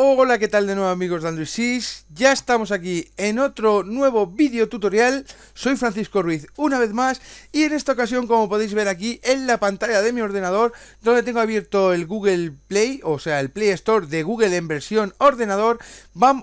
Hola, ¿qué tal de nuevo amigos de Android 6? Ya estamos aquí en otro nuevo video tutorial. Soy Francisco Ruiz una vez más y en esta ocasión, como podéis ver aquí en la pantalla de mi ordenador, donde tengo abierto el Google Play, o sea, el Play Store de Google en versión ordenador,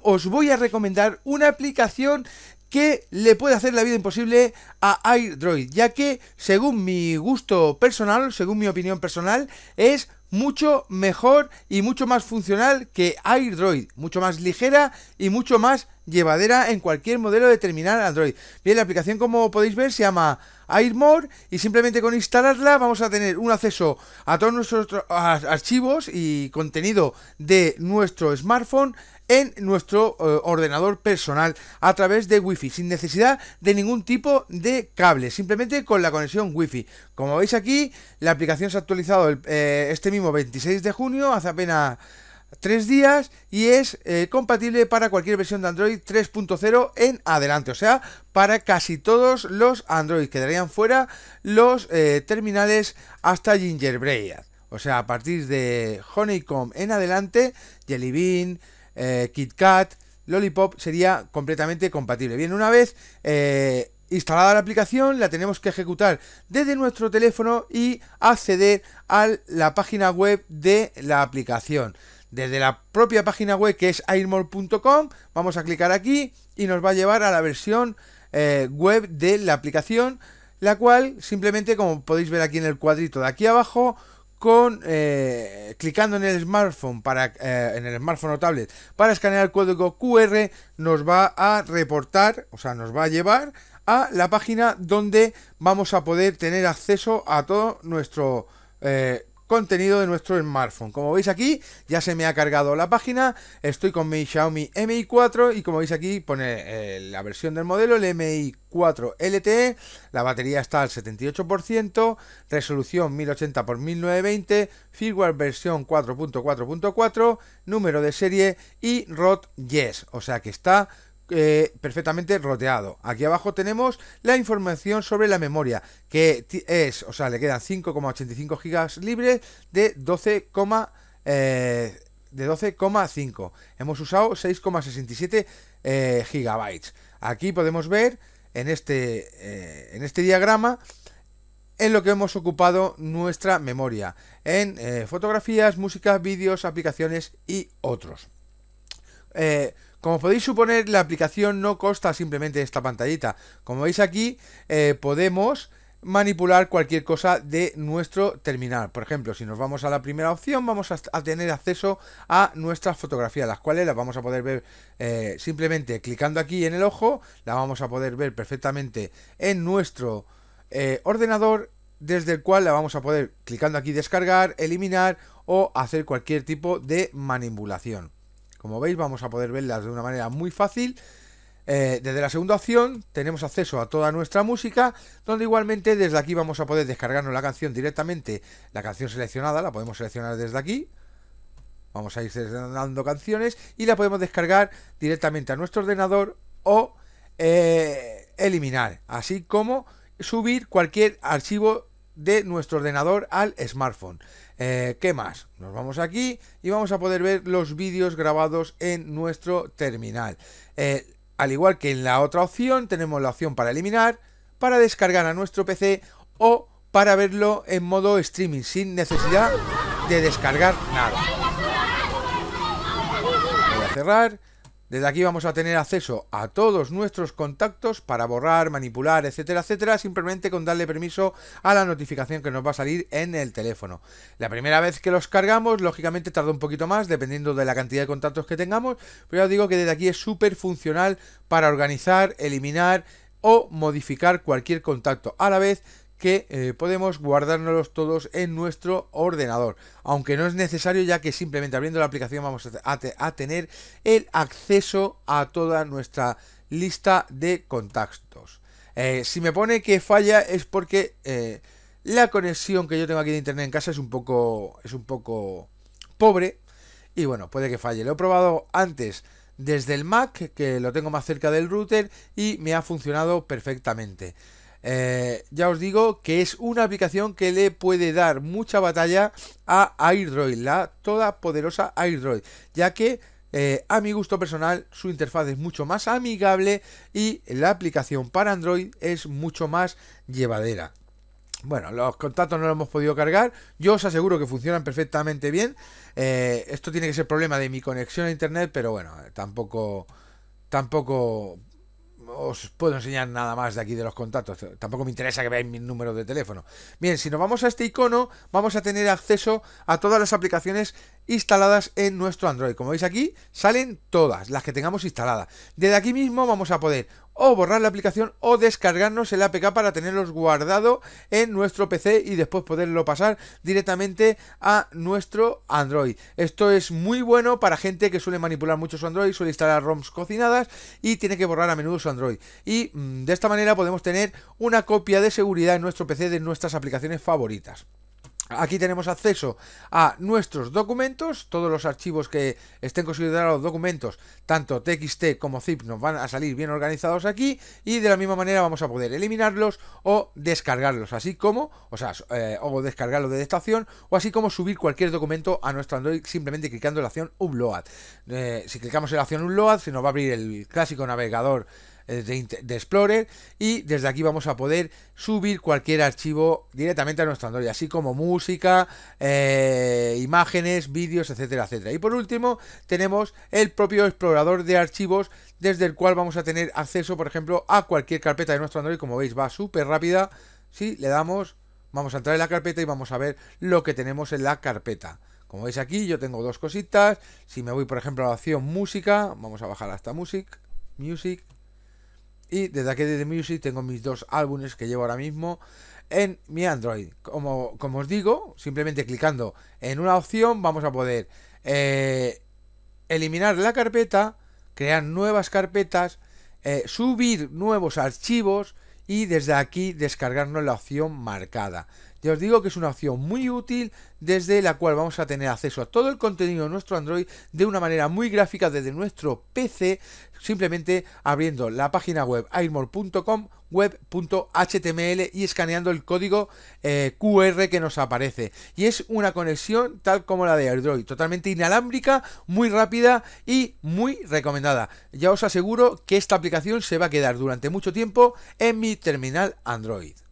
os voy a recomendar una aplicación que le puede hacer la vida imposible a Android, ya que según mi gusto personal, según mi opinión personal, es mucho mejor y mucho más funcional que AirDroid, mucho más ligera y mucho más llevadera en cualquier modelo de terminal Android. Bien, la aplicación como podéis ver se llama AirMore y simplemente con instalarla vamos a tener un acceso a todos nuestros archivos y contenido de nuestro smartphone en nuestro eh, ordenador personal a través de Wi-Fi, sin necesidad de ningún tipo de cable, simplemente con la conexión Wi-Fi. Como veis aquí, la aplicación se ha actualizado eh, este mismo 26 de junio, hace apenas tres días y es eh, compatible para cualquier versión de Android 3.0 en adelante, o sea, para casi todos los Android. Quedarían fuera los terminales hasta Gingerbread. O sea, a partir de Honeycomb en adelante, Jelly Bean, eh, KitKat, Lollipop sería completamente compatible. Bien, una vez eh, instalada la aplicación, la tenemos que ejecutar desde nuestro teléfono y acceder a la página web de la aplicación. Desde la propia página web que es airmall.com vamos a clicar aquí y nos va a llevar a la versión eh, web de la aplicación, la cual simplemente, como podéis ver aquí en el cuadrito de aquí abajo, con eh, clicando en el smartphone para eh, en el smartphone o tablet para escanear el código QR nos va a reportar, o sea, nos va a llevar a la página donde vamos a poder tener acceso a todo nuestro eh, contenido de nuestro smartphone. Como veis aquí, ya se me ha cargado la página, estoy con mi Xiaomi Mi 4 y como veis aquí pone eh, la versión del modelo, el Mi 4 LTE, la batería está al 78%, resolución 1080x1920, firmware versión 4.4.4, número de serie y ROT Yes, o sea que está eh, perfectamente roteado. Aquí abajo tenemos la información sobre la memoria, que es, o sea, le quedan 5,85 gigas libre de 12, eh, de 12,5. Hemos usado 6,67 GB, eh, gigabytes. Aquí podemos ver en este, en este diagrama en lo que hemos ocupado nuestra memoria, en fotografías, música, vídeos, aplicaciones y otros. Como podéis suponer, la aplicación no consta simplemente esta pantallita. Como veis aquí, eh, podemos manipular cualquier cosa de nuestro terminal. Por ejemplo, si nos vamos a la primera opción, vamos a, tener acceso a nuestras fotografías, las cuales las vamos a poder ver eh, simplemente clicando aquí en el ojo, la vamos a poder ver perfectamente en nuestro eh, ordenador, desde el cual la vamos a poder clicando aquí descargar, eliminar o hacer cualquier tipo de manipulación. Como veis vamos a poder verlas de una manera muy fácil. Eh, desde la segunda opción tenemos acceso a toda nuestra música, donde igualmente desde aquí vamos a poder descargarnos la canción directamente. La canción seleccionada la podemos seleccionar desde aquí. Vamos a ir seleccionando canciones y la podemos descargar directamente a nuestro ordenador o eh, eliminar, así como subir cualquier archivo de nuestro ordenador al smartphone. Eh, ¿Qué más? Nos vamos aquí y vamos a poder ver los vídeos grabados en nuestro terminal. Eh, al igual que en la otra opción, tenemos la opción para eliminar, para descargar a nuestro PC o para verlo en modo streaming sin necesidad de descargar nada. Voy a cerrar. Desde aquí vamos a tener acceso a todos nuestros contactos para borrar, manipular, etcétera, etcétera, simplemente con darle permiso a la notificación que nos va a salir en el teléfono. La primera vez que los cargamos, lógicamente tarda un poquito más, dependiendo de la cantidad de contactos que tengamos, pero ya os digo que desde aquí es súper funcional para organizar, eliminar o modificar cualquier contacto. A la vez, que eh, podemos guardárnoslos todos en nuestro ordenador. Aunque no es necesario ya que simplemente abriendo la aplicación vamos a, tener el acceso a toda nuestra lista de contactos. Eh, si me pone que falla es porque eh, la conexión que yo tengo aquí de internet en casa es un poco, es un poco pobre. Y bueno, puede que falle. Lo he probado antes desde el Mac, que lo tengo más cerca del router, y me ha funcionado perfectamente. Eh, ya os digo que es una aplicación que le puede dar mucha batalla a Android, la todopoderosa Android, ya que eh, a mi gusto personal su interfaz es mucho más amigable y la aplicación para Android es mucho más llevadera. Bueno, los contactos no los hemos podido cargar. Yo os aseguro que funcionan perfectamente bien. Eh, esto tiene que ser problema de mi conexión a internet, pero bueno, tampoco, tampoco os puedo enseñar nada más de aquí de los contactos. Tampoco me interesa que veáis mi número de teléfono. Bien, si nos vamos a este icono, vamos a tener acceso a todas las aplicaciones instaladas en nuestro Android. Como veis aquí, salen todas las que tengamos instaladas. Desde aquí mismo vamos a poder o borrar la aplicación o descargarnos el APK para tenerlos guardado en nuestro PC y después poderlo pasar directamente a nuestro Android. Esto es muy bueno para gente que suele manipular mucho su Android, suele instalar ROMs cocinadas y tiene que borrar a menudo su Android. Y mm, de esta manera podemos tener una copia de seguridad en nuestro PC de nuestras aplicaciones favoritas. Aquí tenemos acceso a nuestros documentos, todos los archivos que estén considerados documentos, tanto TXT como ZIP nos van a salir bien organizados aquí y de la misma manera vamos a poder eliminarlos o descargarlos, así como, o sea, eh, o descargarlos de estación o así como subir cualquier documento a nuestro Android simplemente clicando en la acción Upload. Eh, si clicamos en la acción Upload se nos va a abrir el clásico navegador eh, de, Explorer y desde aquí vamos a poder subir cualquier archivo directamente a nuestro Android, así como música, eh, imágenes, vídeos, etcétera, etcétera. Y por último tenemos el propio explorador de archivos desde el cual vamos a tener acceso, por ejemplo, a cualquier carpeta de nuestro Android, como veis va súper rápida, si le damos, vamos a entrar en la carpeta y vamos a ver lo que tenemos en la carpeta. Como veis aquí, yo tengo dos cositas. Si me voy, por ejemplo, a la opción música, vamos a bajar hasta music, music, y desde aquí desde Music tengo mis dos álbumes que llevo ahora mismo en mi Android. Como, como os digo, simplemente clicando en una opción vamos a poder eh, eliminar la carpeta, crear nuevas carpetas, eh, subir nuevos archivos y desde aquí descargarnos la opción marcada. Ya os digo que es una opción muy útil desde la cual vamos a tener acceso a todo el contenido de nuestro Android de una manera muy gráfica desde nuestro PC, simplemente abriendo la página web airmore.com web.html y escaneando el código eh, QR que nos aparece. Y es una conexión tal como la de Android, totalmente inalámbrica, muy rápida y muy recomendada. Ya os aseguro que esta aplicación se va a quedar durante mucho tiempo en mi terminal Android.